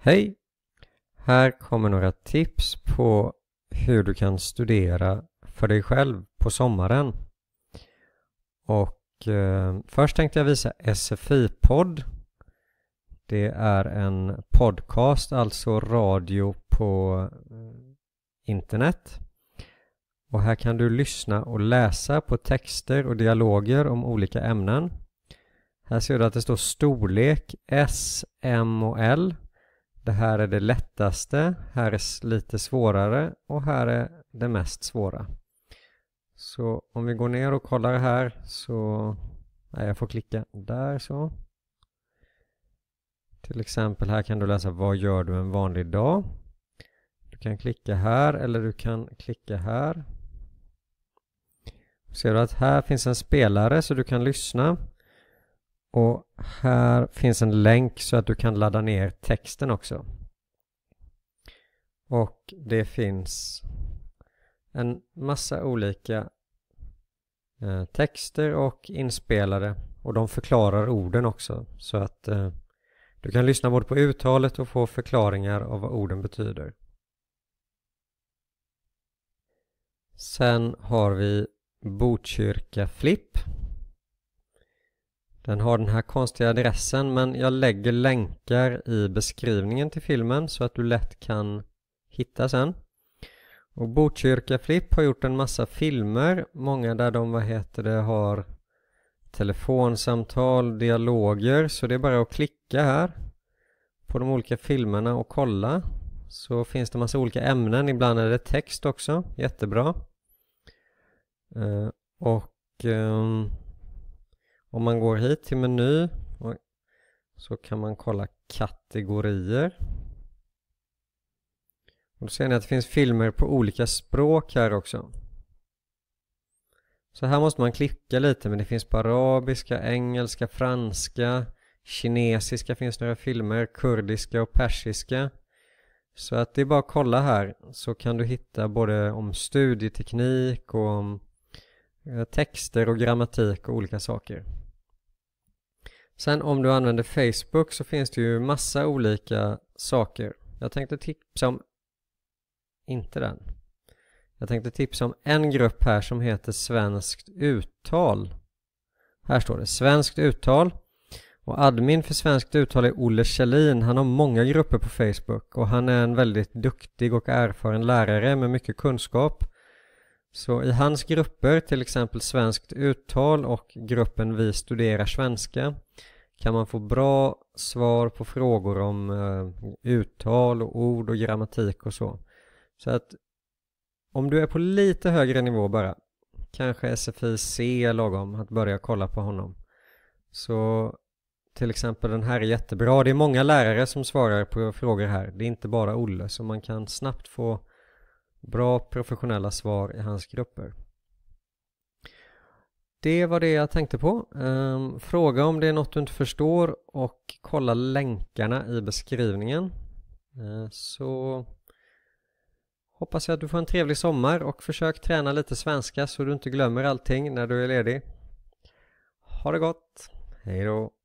Hej! Här kommer några tips på hur du kan studera för dig själv på sommaren. Och eh, först tänkte jag visa SFI-podd. Det är en podcast, alltså radio på eh, internet. Och här kan du lyssna och läsa på texter och dialoger om olika ämnen. Här ser du att det står storlek S, M och L. Det här är det lättaste, här är lite svårare och här är det mest svåra. Så om vi går ner och kollar här så... Nej, jag får klicka där så. Till exempel här kan du läsa Vad gör du en vanlig dag? Du kan klicka här eller du kan klicka här. Ser du att här finns en spelare så du kan lyssna. Och här finns en länk så att du kan ladda ner texten också. Och det finns en massa olika eh, texter och inspelade och de förklarar orden också så att eh, du kan lyssna både på uttalet och få förklaringar av vad orden betyder. Sen har vi Botkyrka Flipp den har den här konstiga adressen men jag lägger länkar i beskrivningen till filmen så att du lätt kan hitta sen. Och Botkyrka Flipp har gjort en massa filmer, många där de vad heter det, har telefonsamtal, dialoger, så det är bara att klicka här på de olika filmerna och kolla. Så finns det massa olika ämnen, ibland är det text också, jättebra. Eh, och ehm, om man går hit till meny så kan man kolla kategorier. Och då ser ni att det finns filmer på olika språk här också. Så här måste man klicka lite men det finns på arabiska, engelska, franska, kinesiska finns några filmer, kurdiska och persiska. Så att det är bara att kolla här så kan du hitta både om studieteknik och om eh, texter och grammatik och olika saker. Sen om du använder Facebook så finns det ju massa olika saker. Jag tänkte tipsa om... Inte den. Jag tänkte tipsa om en grupp här som heter Svenskt uttal. Här står det Svenskt uttal. Och admin för Svenskt uttal är Olle Kjellin. Han har många grupper på Facebook och han är en väldigt duktig och erfaren lärare med mycket kunskap. Så i hans grupper, till exempel svenskt uttal och gruppen Vi studerar svenska, kan man få bra svar på frågor om eh, uttal och ord och grammatik och så. Så att om du är på lite högre nivå bara, kanske SFI C lagom, att börja kolla på honom. Så till exempel den här är jättebra. Det är många lärare som svarar på frågor här. Det är inte bara Olle, så man kan snabbt få Bra professionella svar i hans grupper. Det var det jag tänkte på. Ehm, fråga om det är något du inte förstår och kolla länkarna i beskrivningen. Ehm, så hoppas jag att du får en trevlig sommar och försök träna lite svenska så du inte glömmer allting när du är ledig. Ha det gott! Hej då!